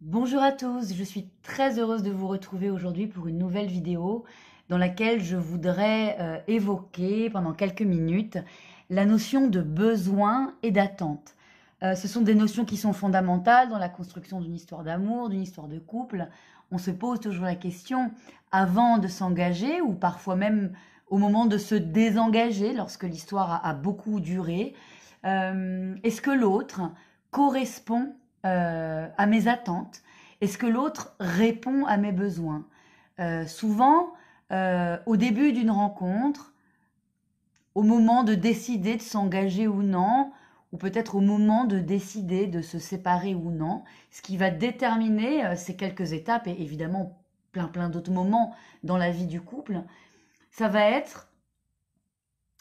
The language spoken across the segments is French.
Bonjour à tous, je suis très heureuse de vous retrouver aujourd'hui pour une nouvelle vidéo dans laquelle je voudrais euh, évoquer pendant quelques minutes la notion de besoin et d'attente. Euh, ce sont des notions qui sont fondamentales dans la construction d'une histoire d'amour, d'une histoire de couple. On se pose toujours la question avant de s'engager ou parfois même au moment de se désengager lorsque l'histoire a, beaucoup duré. Euh, est-ce que l'autre correspond euh, à mes attentes Est-ce que l'autre répond à mes besoins euh, Souvent, euh, au début d'une rencontre, au moment de décider de s'engager ou non, ou peut-être au moment de décider de se séparer ou non, ce qui va déterminer ces quelques étapes et évidemment plein plein d'autres moments dans la vie du couple, ça va être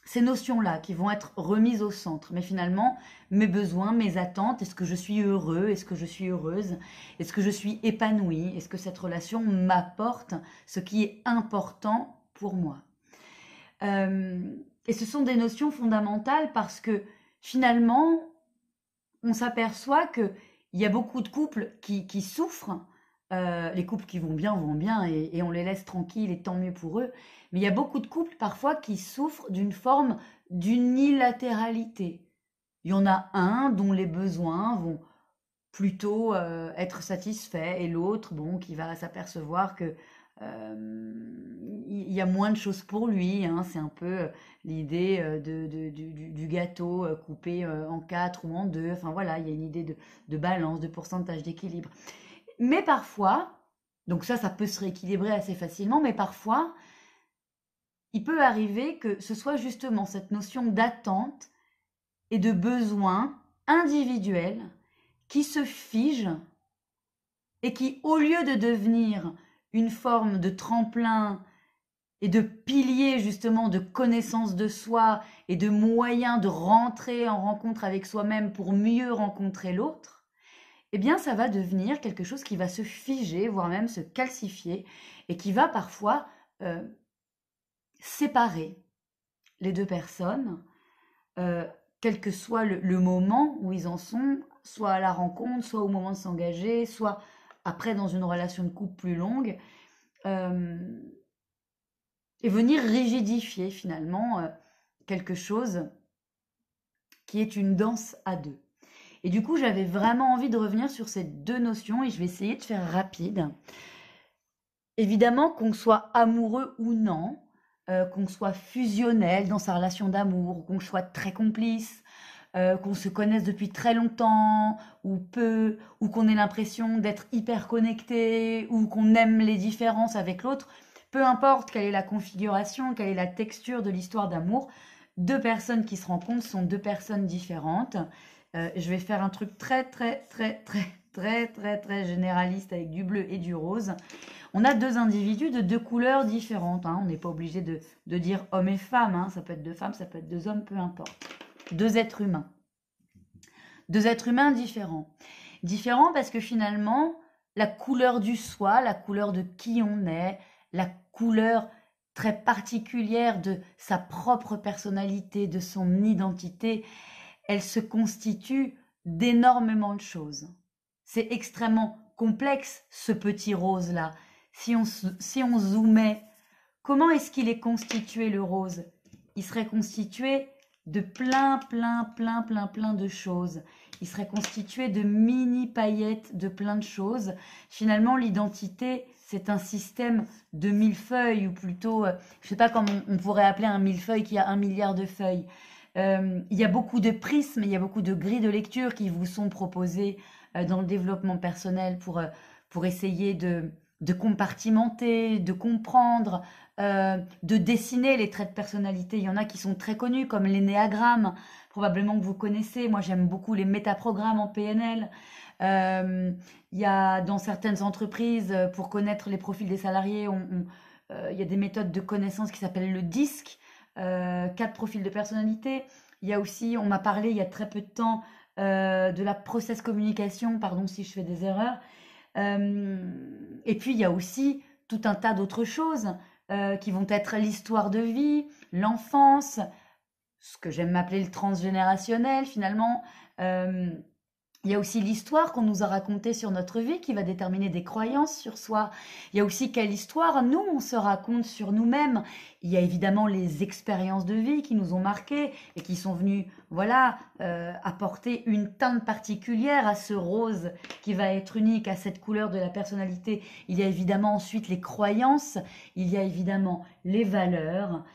ces notions-là qui vont être remises au centre. Mais finalement, mes besoins, mes attentes, est-ce que je suis heureux, est-ce que je suis heureuse, est-ce que je suis épanouie, est-ce que cette relation m'apporte ce qui est important pour moi. Euh, et ce sont des notions fondamentales parce que finalement, on s'aperçoit qu'il y a beaucoup de couples qui, qui souffrent euh, les couples qui vont bien vont bien et, on les laisse tranquilles et tant mieux pour eux. Mais il y a beaucoup de couples parfois qui souffrent d'une forme d'unilatéralité. Il y en a un dont les besoins vont plutôt euh, être satisfaits et l'autre, bon, qui va s'apercevoir que euh, il y a moins de choses pour lui. Hein. C'est un peu l'idée du, gâteau coupé en quatre ou en deux. Enfin voilà, il y a une idée de balance, de pourcentage, d'équilibre. Mais parfois, donc ça, ça peut se rééquilibrer assez facilement, mais parfois, il peut arriver que ce soit justement cette notion d'attente et de besoin individuel qui se fige et qui, au lieu de devenir une forme de tremplin et de pilier justement de connaissance de soi et de moyen de rentrer en rencontre avec soi-même pour mieux rencontrer l'autre, eh bien ça va devenir quelque chose qui va se figer, voire même se calcifier, et qui va parfois euh, séparer les deux personnes, euh, quel que soit le, moment où ils en sont, soit à la rencontre, soit au moment de s'engager, soit après dans une relation de couple plus longue, euh, et venir rigidifier finalement quelque chose qui est une danse à deux. Et du coup, j'avais vraiment envie de revenir sur ces deux notions et je vais essayer de faire rapide. Évidemment, qu'on soit amoureux ou non, euh, qu'on soit fusionnel dans sa relation d'amour, qu'on soit très complice, euh, qu'on se connaisse depuis très longtemps ou peu, ou qu'on ait l'impression d'être hyper connecté, ou qu'on aime les différences avec l'autre, peu importe quelle est la configuration, quelle est la texture de l'histoire d'amour, deux personnes qui se rencontrent sont deux personnes différentes euh, je vais faire un truc très, très, très, très, très, très, très généraliste avec du bleu et du rose. On a deux individus de deux couleurs différentes. Hein. On n'est pas obligé de, dire homme et femme. Hein. Ça peut être deux femmes, ça peut être deux hommes, peu importe. Deux êtres humains. Deux êtres humains différents. Différents parce que finalement, la couleur du soi, la couleur de qui on est, la couleur très particulière de sa propre personnalité, de son identité, elle se constitue d'énormément de choses. C'est extrêmement complexe, ce petit rose-là. Si on, si zoomait, comment est-ce qu'il est constitué, le rose Il serait constitué de plein, plein, plein, plein, plein de choses. Il serait constitué de mini paillettes de plein de choses. Finalement, l'identité, c'est un système de mille feuilles, ou plutôt, euh, je ne sais pas comment on pourrait appeler un millefeuille qui a un milliard de feuilles. Euh, il y a beaucoup de prismes, il y a beaucoup de grilles de lecture qui vous sont proposées euh, dans le développement personnel pour, euh, pour essayer de, de, compartimenter, de comprendre, de dessiner les traits de personnalité. Il y en a qui sont très connus, comme néagrammes, probablement que vous connaissez. Moi, j'aime beaucoup les métaprogrammes en PNL. il y a dans certaines entreprises, pour connaître les profils des salariés, il y a des méthodes de connaissance qui s'appellent le disque euh, quatre profils de personnalité. Il y a aussi, on m'a parlé il y a très peu de temps euh, de la process communication, pardon si je fais des erreurs. Euh, et puis il y a aussi tout un tas d'autres choses qui vont être l'histoire de vie, l'enfance, ce que j'aime m'appeler le transgénérationnel finalement, il y a aussi l'histoire qu'on nous a racontée sur notre vie qui va déterminer des croyances sur soi. Il y a aussi quelle histoire nous, on se raconte sur nous-mêmes. Il y a évidemment les expériences de vie qui nous ont marquées et qui sont venues, voilà, euh, apporter une teinte particulière à ce rose qui va être unique, à cette couleur de la personnalité. Il y a évidemment ensuite les croyances, il y a évidemment les valeurs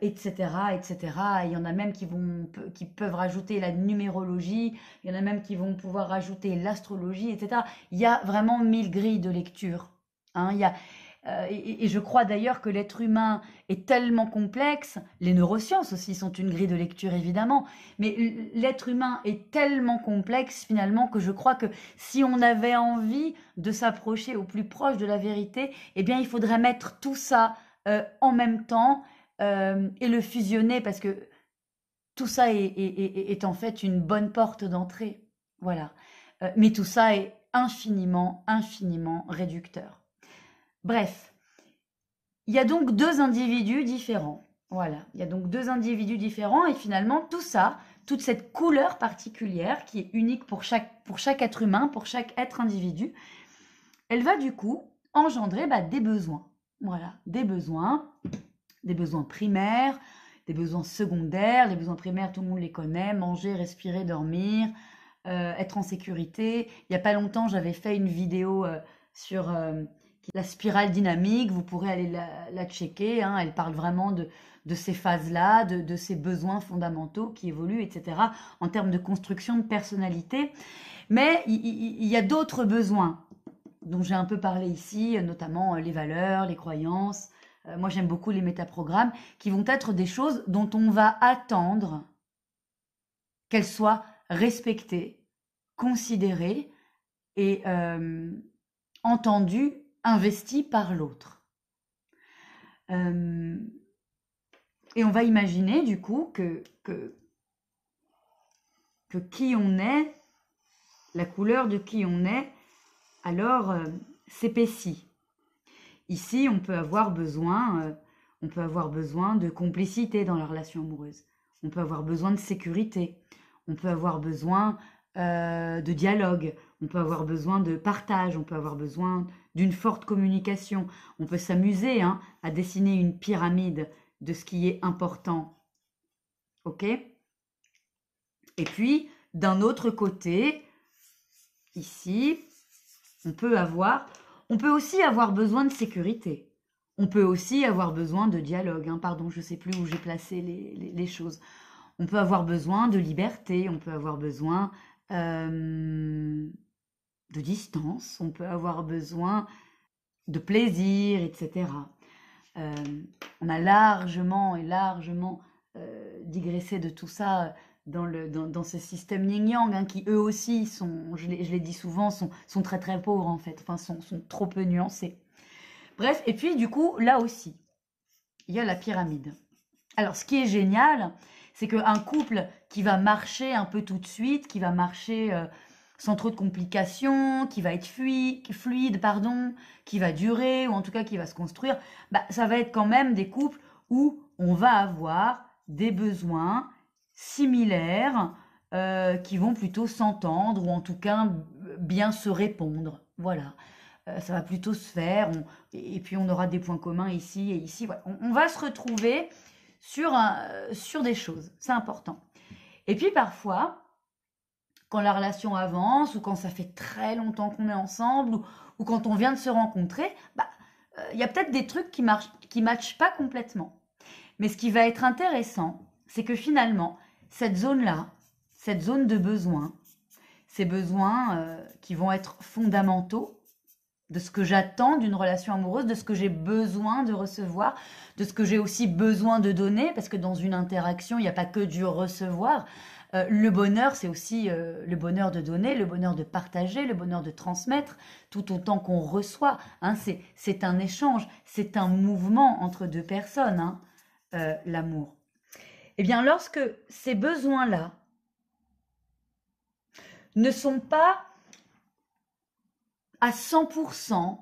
etc., euh, etc. il y en a même qui, vont, qui peuvent rajouter la numérologie, il y en a même qui vont pouvoir rajouter l'astrologie, etc. Il y a vraiment mille grilles de lecture. Hein. Euh, et, je crois d'ailleurs que l'être humain est tellement complexe, les neurosciences aussi sont une grille de lecture évidemment, mais l'être humain est tellement complexe finalement que je crois que si on avait envie de s'approcher au plus proche de la vérité, eh bien il faudrait mettre tout ça euh, en même temps euh, et le fusionner parce que tout ça est, en fait une bonne porte d'entrée. Voilà. Euh, mais tout ça est infiniment, infiniment réducteur. Bref, il y a donc deux individus différents. Voilà, il y a donc deux individus différents et finalement tout ça, toute cette couleur particulière qui est unique pour chaque, pour chaque être humain, pour chaque être individu, elle va du coup engendrer bah, des besoins. Voilà, des besoins des besoins primaires, des besoins secondaires. Les besoins primaires, tout le monde les connaît, manger, respirer, dormir, euh, être en sécurité. Il n'y a pas longtemps, j'avais fait une vidéo euh, sur euh, la spirale dynamique, vous pourrez aller la, checker, hein. elle parle vraiment de, ces phases-là, de, ces besoins fondamentaux qui évoluent, etc., en termes de construction de personnalité. Mais il y a d'autres besoins dont j'ai un peu parlé ici, notamment les valeurs, les croyances, euh, moi j'aime beaucoup les métaprogrammes, qui vont être des choses dont on va attendre qu'elles soient respectées, considérées et euh, entendues, investies par l'autre. Euh, et on va imaginer du coup que, que, qui on est, la couleur de qui on est, alors s'épaissit. Ici, on peut avoir besoin, euh, on peut avoir besoin de complicité dans la relation amoureuse. On peut avoir besoin de sécurité. On peut avoir besoin euh, de dialogue. On peut avoir besoin de partage. On peut avoir besoin d'une forte communication. On peut s'amuser hein, à dessiner une pyramide de ce qui est important. Ok Et puis, d'un autre côté, ici, on peut avoir on peut aussi avoir besoin de sécurité. On peut aussi avoir besoin de dialogue. Hein. Pardon, je ne sais plus où j'ai placé les, choses. On peut avoir besoin de liberté, on peut avoir besoin euh, de distance, on peut avoir besoin de plaisir, etc. Euh, on a largement et largement euh, digressé de tout ça dans, le, dans, dans ce système yin-yang, hein, qui eux aussi sont, je l'ai dit souvent, sont, sont très très pauvres en fait, enfin sont, sont trop peu nuancés. Bref, et puis du coup, là aussi, il y a la pyramide. Alors ce qui est génial, c'est qu'un couple qui va marcher un peu tout de suite, qui va marcher euh, sans trop de complications, qui va être fluide, pardon, qui va durer, ou en tout cas qui va se construire, bah, ça va être quand même des couples où on va avoir des besoins, similaires euh, qui vont plutôt s'entendre ou en tout cas euh, bien se répondre. Voilà. Euh, ça va plutôt se faire. On, et puis on aura des points communs ici et ici. Voilà. On, va se retrouver sur, sur des choses. C'est important. Et puis parfois, quand la relation avance ou quand ça fait très longtemps qu'on est ensemble ou, quand on vient de se rencontrer, bah, il y a peut-être des trucs qui ne qui matchent pas complètement. Mais ce qui va être intéressant, c'est que finalement, cette zone-là, cette zone de besoin, ces besoins euh, qui vont être fondamentaux de ce que j'attends d'une relation amoureuse, de ce que j'ai besoin de recevoir, de ce que j'ai aussi besoin de donner, parce que dans une interaction, il n'y a pas que du recevoir. Euh, le bonheur, c'est aussi euh, le bonheur de donner, le bonheur de partager, le bonheur de transmettre, tout autant qu'on reçoit. Hein. c'est un échange, c'est un mouvement entre deux personnes, hein. l'amour. Eh bien, lorsque ces besoins-là ne sont pas à 100%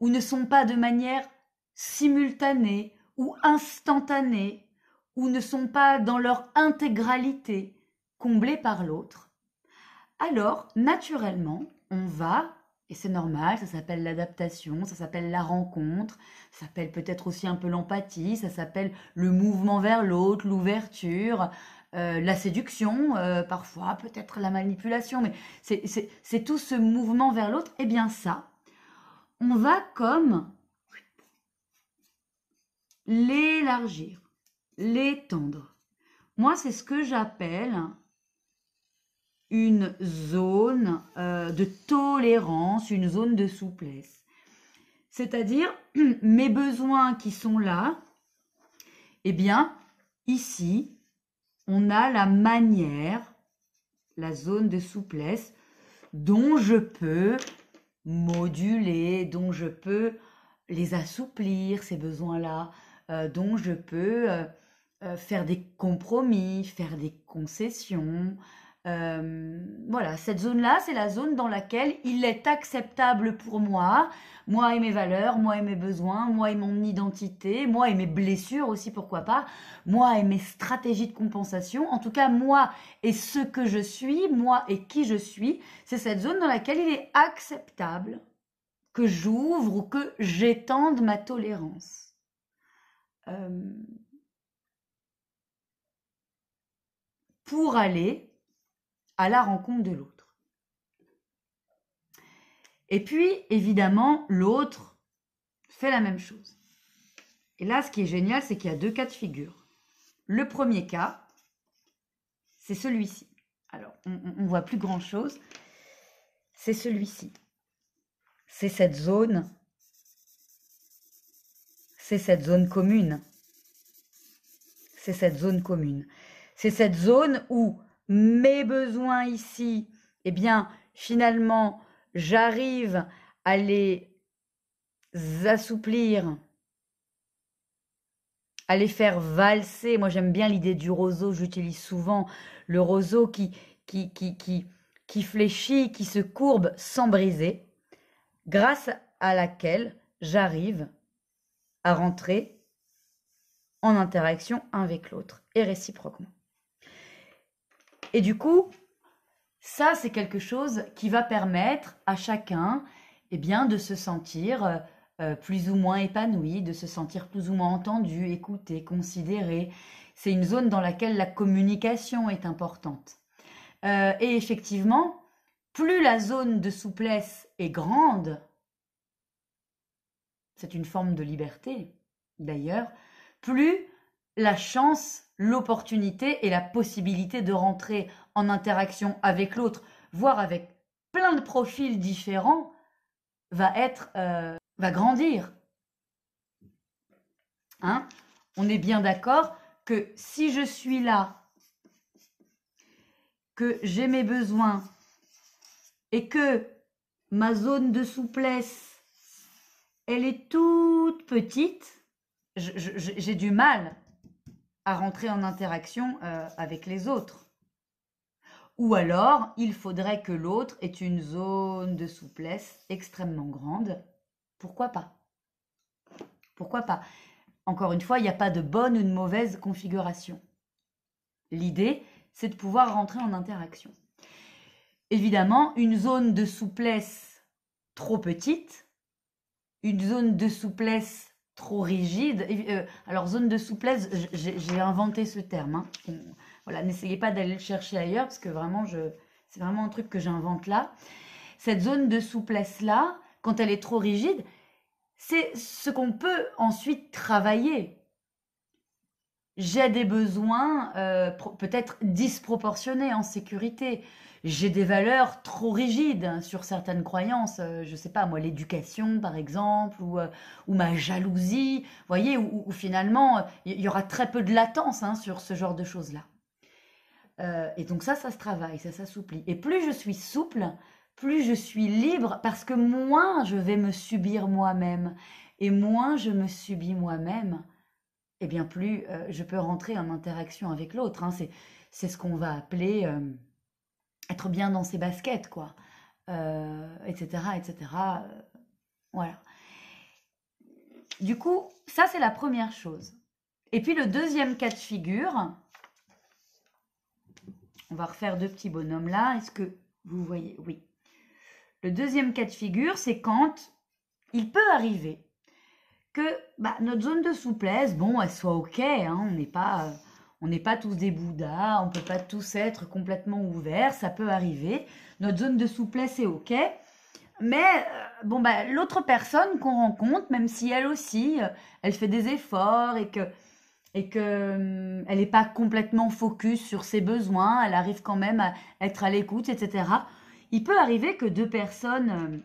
ou ne sont pas de manière simultanée ou instantanée ou ne sont pas dans leur intégralité comblés par l'autre, alors naturellement, on va et c'est normal, ça s'appelle l'adaptation, ça s'appelle la rencontre, ça s'appelle peut-être aussi un peu l'empathie, ça s'appelle le mouvement vers l'autre, l'ouverture, euh, la séduction, euh, parfois peut-être la manipulation, mais c'est tout ce mouvement vers l'autre. Eh bien ça, on va comme l'élargir, l'étendre. Moi, c'est ce que j'appelle une zone euh, de tolérance, une zone de souplesse. C'est-à-dire, mes besoins qui sont là, eh bien, ici, on a la manière, la zone de souplesse, dont je peux moduler, dont je peux euh, les assouplir, ces besoins-là, euh, dont je peux faire des compromis, faire des concessions, euh, voilà, cette zone-là, c'est la zone dans laquelle il est acceptable pour moi, moi et mes valeurs, moi et mes besoins, moi et mon identité, moi et mes blessures aussi, pourquoi pas, moi et mes stratégies de compensation, en tout cas moi et ce que je suis, moi et qui je suis, c'est cette zone dans laquelle il est acceptable que j'ouvre ou que j'étende ma tolérance. Euh, pour aller à la rencontre de l'autre. Et puis, évidemment, l'autre fait la même chose. Et là, ce qui est génial, c'est qu'il y a deux cas de figure. Le premier cas, c'est celui-ci. Alors, on ne voit plus grand-chose. C'est celui-ci. C'est cette zone. C'est cette zone commune. C'est cette zone commune. C'est cette zone où mes besoins ici, eh bien, finalement, j'arrive à les assouplir, à les faire valser. Moi, j'aime bien l'idée du roseau, j'utilise souvent le roseau qui, qui, qui, qui, qui fléchit, qui se courbe sans briser, grâce à laquelle j'arrive à rentrer en interaction avec l'autre et réciproquement. Et du coup, ça, c'est quelque chose qui va permettre à chacun eh bien, de se sentir euh, euh, plus ou moins épanoui, de se sentir plus ou moins entendu, écouté, considéré. C'est une zone dans laquelle la communication est importante. Euh, et effectivement, plus la zone de souplesse est grande, c'est une forme de liberté d'ailleurs, plus la chance, l'opportunité et la possibilité de rentrer en interaction avec l'autre, voire avec plein de profils différents, va être, euh, va grandir. Hein On est bien d'accord que si je suis là, que j'ai mes besoins et que ma zone de souplesse, elle est toute petite, j'ai du mal à rentrer en interaction euh, avec les autres. Ou alors, il faudrait que l'autre ait une zone de souplesse extrêmement grande. Pourquoi pas Pourquoi pas Encore une fois, il n'y a pas de bonne ou de mauvaise configuration. L'idée, c'est de pouvoir rentrer en interaction. Évidemment, une zone de souplesse trop petite, une zone de souplesse trop rigide. Euh, alors, zone de souplesse, j'ai inventé ce terme. Hein. voilà, n'essayez pas d'aller le chercher ailleurs parce que vraiment, c'est vraiment un truc que j'invente là. Cette zone de souplesse-là, quand elle est trop rigide, c'est ce qu'on peut ensuite travailler j'ai des besoins euh, peut-être disproportionnés en sécurité. J'ai des valeurs trop rigides sur certaines croyances, euh, je ne sais pas, moi l'éducation par exemple, ou, euh, ma jalousie, vous voyez, où, finalement il y aura très peu de latence hein, sur ce genre de choses-là. et donc ça, ça se travaille, ça s'assouplit. Et plus je suis souple, plus je suis libre, parce que moins je vais me subir moi-même, et moins je me subis moi-même et eh bien plus euh, je peux rentrer en interaction avec l'autre. Hein. C'est ce qu'on va appeler euh, être bien dans ses baskets, quoi. etc., euh, etc. voilà. Du coup, ça, c'est la première chose. Et puis, le deuxième cas de figure, on va refaire deux petits bonhommes là. Est-ce que vous voyez Oui. Le deuxième cas de figure, c'est quand il peut arriver bah, notre zone de souplesse, bon, elle soit OK, hein, on n'est pas... Euh, on n'est pas tous des Bouddhas, on peut pas tous être complètement ouverts, ça peut arriver. Notre zone de souplesse est OK. Mais euh, bon, bah, l'autre personne qu'on rencontre, même si elle aussi, euh, elle fait des efforts et que et que hum, elle n'est pas complètement focus sur ses besoins, elle arrive quand même à être à l'écoute, etc. Il peut arriver que deux personnes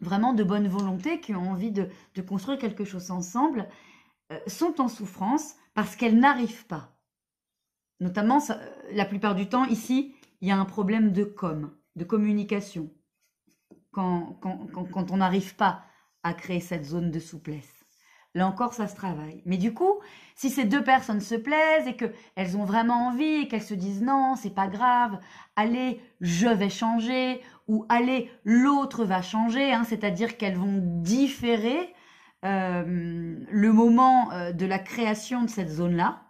vraiment de bonne volonté, qui ont envie de, construire quelque chose ensemble, euh, sont en souffrance parce qu'elles n'arrivent pas. Notamment, euh, la plupart du temps, ici, il y a un problème de com, de communication, quand on n'arrive pas à créer cette zone de souplesse. Là encore, ça se travaille. Mais du coup, si ces deux personnes se plaisent et qu'elles ont vraiment envie et qu'elles se disent non, c'est pas grave, allez, je vais changer ou allez, l'autre va changer, hein, c'est-à-dire qu'elles vont différer euh, le moment euh, de la création de cette zone-là,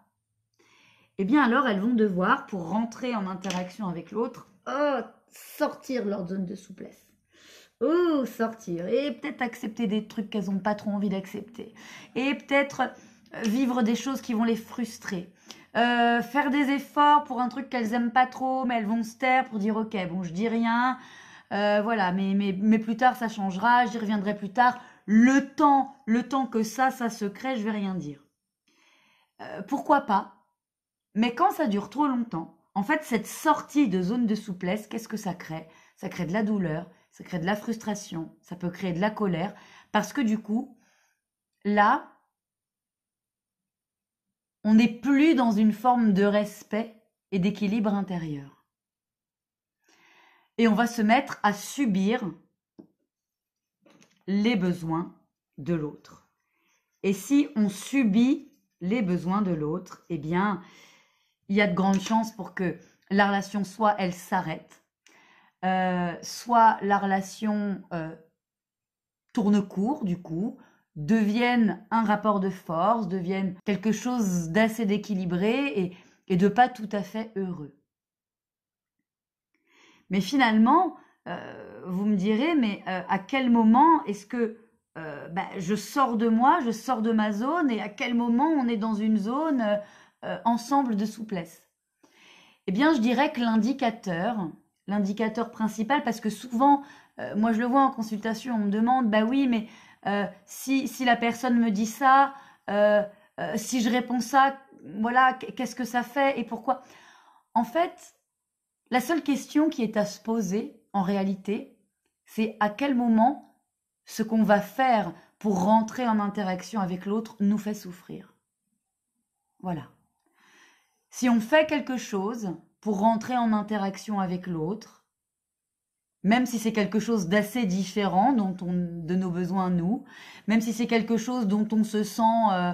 eh bien alors elles vont devoir, pour rentrer en interaction avec l'autre, oh, sortir leur zone de souplesse ou oh, sortir, et peut-être accepter des trucs qu'elles n'ont pas trop envie d'accepter, et peut-être euh, vivre des choses qui vont les frustrer. Euh, faire des efforts pour un truc qu'elles aiment pas trop, mais elles vont se taire pour dire ok, bon, je dis rien, euh, voilà, mais, plus tard ça changera, j'y reviendrai plus tard. Le temps, le temps que ça, ça se crée, je vais rien dire. pourquoi pas Mais quand ça dure trop longtemps, en fait, cette sortie de zone de souplesse, qu'est-ce que ça crée Ça crée de la douleur, ça crée de la frustration, ça peut créer de la colère, parce que du coup, là, on n'est plus dans une forme de respect et d'équilibre intérieur. Et on va se mettre à subir les besoins de l'autre. Et si on subit les besoins de l'autre, eh bien, il y a de grandes chances pour que la relation soit, elle s'arrête, euh, soit la relation euh, tourne court, du coup, devienne un rapport de force, devienne quelque chose d'assez d'équilibré et, de pas tout à fait heureux. Mais finalement, euh, vous me direz, mais à quel moment est-ce que ben, je sors de moi, je sors de ma zone, et à quel moment on est dans une zone ensemble de souplesse Eh bien, je dirais que l'indicateur, l'indicateur principal parce que souvent, euh, moi je le vois en consultation, on me demande, bah oui, mais euh, si, si, la personne me dit ça, euh, si je réponds ça, voilà, qu'est-ce que ça fait et pourquoi En fait, la seule question qui est à se poser, en réalité, c'est à quel moment ce qu'on va faire pour rentrer en interaction avec l'autre nous fait souffrir. Voilà. Si on fait quelque chose pour rentrer en interaction avec l'autre, même si c'est quelque chose d'assez différent dont on, de nos besoins, nous, même si c'est quelque chose dont on se sent, euh,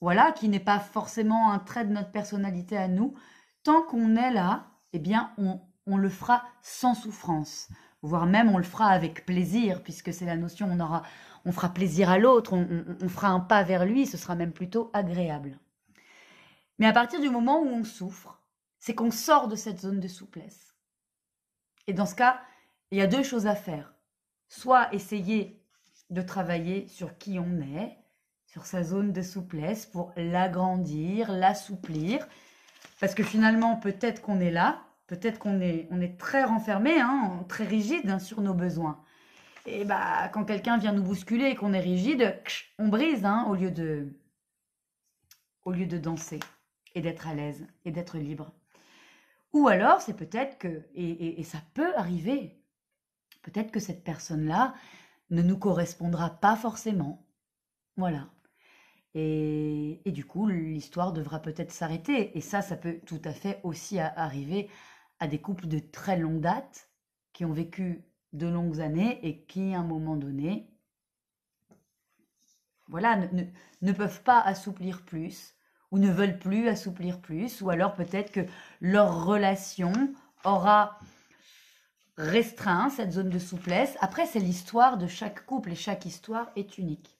voilà, qui n'est pas forcément un trait de notre personnalité à nous, tant qu'on est là, eh bien, on, le fera sans souffrance, voire même on le fera avec plaisir, puisque c'est la notion, on, aura, on fera plaisir à l'autre, on fera un pas vers lui, ce sera même plutôt agréable. Mais à partir du moment où on souffre, c'est qu'on sort de cette zone de souplesse. Et dans ce cas, il y a deux choses à faire. Soit essayer de travailler sur qui on est, sur sa zone de souplesse pour l'agrandir, l'assouplir. Parce que finalement, peut-être qu'on est là, peut-être qu'on est, on est très renfermé, hein, très rigide hein, sur nos besoins. Et bah, quand quelqu'un vient nous bousculer et qu'on est rigide, on brise hein, au, lieu de, au lieu de danser et d'être à l'aise et d'être libre. Ou alors, c'est peut-être que, et, ça peut arriver, peut-être que cette personne-là ne nous correspondra pas forcément. Voilà. Et, du coup, l'histoire devra peut-être s'arrêter. Et ça, ça peut tout à fait aussi arriver à des couples de très longue date qui ont vécu de longues années et qui, à un moment donné, voilà, ne peuvent pas assouplir plus, ou ne veulent plus assouplir plus, ou alors peut-être que leur relation aura restreint cette zone de souplesse. Après, c'est l'histoire de chaque couple et chaque histoire est unique.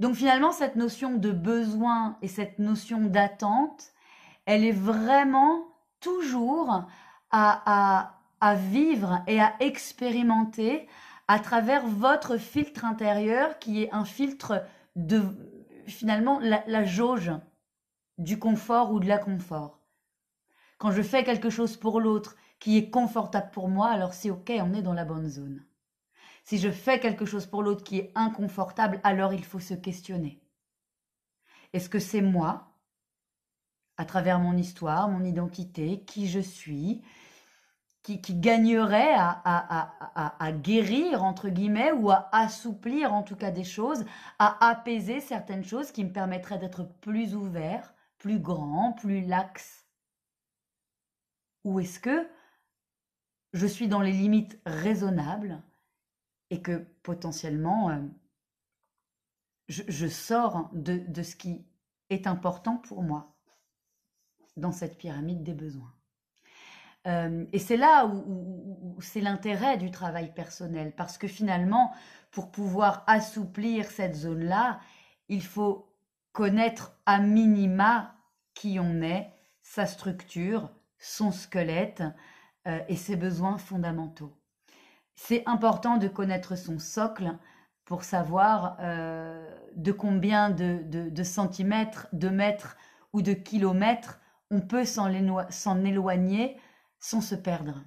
Donc finalement, cette notion de besoin et cette notion d'attente, elle est vraiment toujours à, à vivre et à expérimenter à travers votre filtre intérieur qui est un filtre de, finalement la, jauge du confort ou de l'inconfort. Quand je fais quelque chose pour l'autre qui est confortable pour moi, alors c'est ok, on est dans la bonne zone. Si je fais quelque chose pour l'autre qui est inconfortable, alors il faut se questionner. Est-ce que c'est moi, à travers mon histoire, mon identité, qui je suis, qui, gagnerait à, guérir, entre guillemets, ou à assouplir en tout cas des choses, à apaiser certaines choses qui me permettraient d'être plus ouvert, plus grand, plus lax Ou est-ce que je suis dans les limites raisonnables et que potentiellement euh, je, sors de ce qui est important pour moi dans cette pyramide des besoins euh, et c'est là où, c'est l'intérêt du travail personnel, parce que finalement, pour pouvoir assouplir cette zone-là, il faut connaître à minima qui on est, sa structure, son squelette euh, et ses besoins fondamentaux. C'est important de connaître son socle pour savoir euh, de combien de, de, centimètres, de mètres ou de kilomètres on peut s'en éloigner sans se perdre.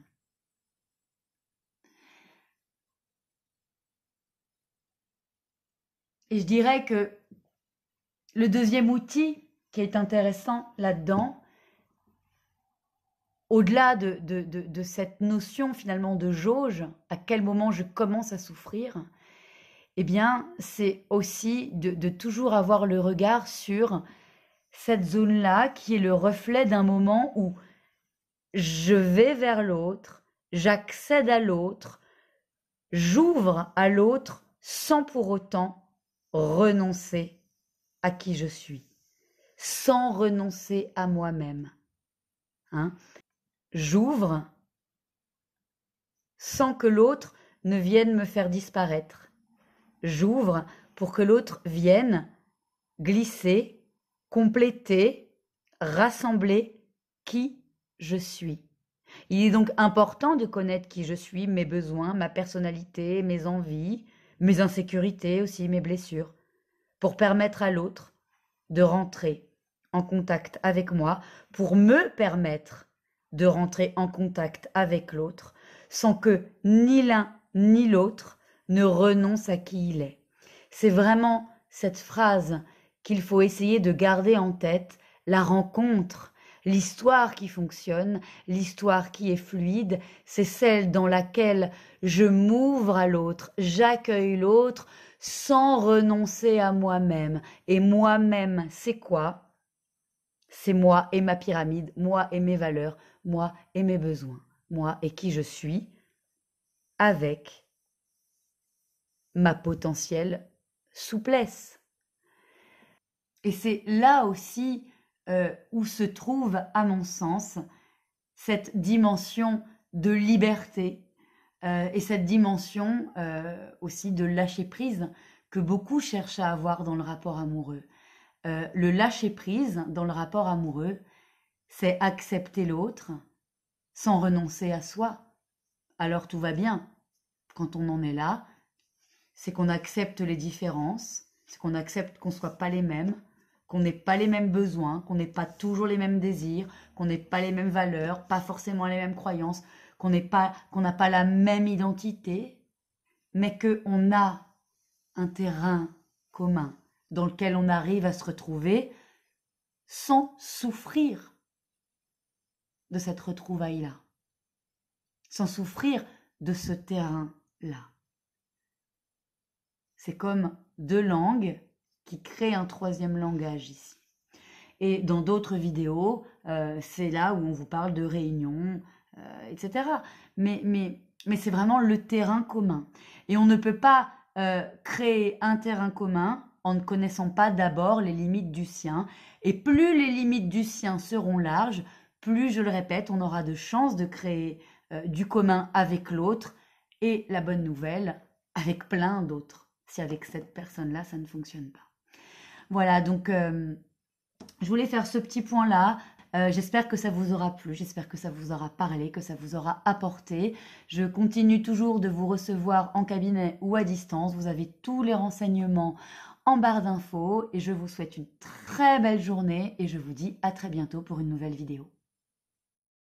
Et je dirais que le deuxième outil qui est intéressant là-dedans, au-delà de, cette notion finalement de jauge, à quel moment je commence à souffrir, eh bien, c'est aussi de, toujours avoir le regard sur cette zone-là qui est le reflet d'un moment où je vais vers l'autre, j'accède à l'autre, j'ouvre à l'autre sans pour autant renoncer à qui je suis, sans renoncer à moi-même. Hein. J'ouvre sans que l'autre ne vienne me faire disparaître. J'ouvre pour que l'autre vienne glisser, compléter, rassembler qui je suis. Il est donc important de connaître qui je suis, mes besoins, ma personnalité, mes envies, mes insécurités aussi, mes blessures, pour permettre à l'autre de rentrer en contact avec moi, pour me permettre de rentrer en contact avec l'autre, sans que ni l'un ni l'autre ne renonce à qui il est. C'est vraiment cette phrase qu'il faut essayer de garder en tête, la rencontre, L'histoire qui fonctionne, l'histoire qui est fluide, c'est celle dans laquelle je m'ouvre à l'autre, j'accueille l'autre sans renoncer à moi-même. Et moi-même, c'est quoi C'est moi et ma pyramide, moi et mes valeurs, moi et mes besoins, moi et qui je suis avec ma potentielle souplesse. Et c'est là aussi euh, où se trouve, à mon sens, cette dimension de liberté euh, et cette dimension euh, aussi de lâcher-prise que beaucoup cherchent à avoir dans le rapport amoureux. le lâcher-prise dans le rapport amoureux, c'est accepter l'autre sans renoncer à soi. Alors tout va bien. Quand on en est là, c'est qu'on accepte les différences, c'est qu'on accepte qu'on ne soit pas les mêmes, qu'on n'ait pas les mêmes besoins, qu'on n'ait pas toujours les mêmes désirs, qu'on n'ait pas les mêmes valeurs, pas forcément les mêmes croyances, qu'on n'a pas la même identité, mais qu'on a un terrain commun dans lequel on arrive à se retrouver sans souffrir de cette retrouvaille-là, sans souffrir de ce terrain-là. C'est comme deux langues qui crée un troisième langage ici. Et dans d'autres vidéos, euh, c'est là où on vous parle de réunions, euh, etc. Mais, c'est vraiment le terrain commun. Et on ne peut pas euh, créer un terrain commun en ne connaissant pas d'abord les limites du sien. Et plus les limites du sien seront larges, plus, je le répète, on aura de chances de créer du commun avec l'autre et la bonne nouvelle avec plein d'autres, si avec cette personne-là, ça ne fonctionne pas. Voilà, donc euh, je voulais faire ce petit point-là. Euh, j'espère que ça vous aura plu, j'espère que ça vous aura parlé, que ça vous aura apporté. Je continue toujours de vous recevoir en cabinet ou à distance. Vous avez tous les renseignements en barre d'infos et je vous souhaite une très belle journée et je vous dis à très bientôt pour une nouvelle vidéo.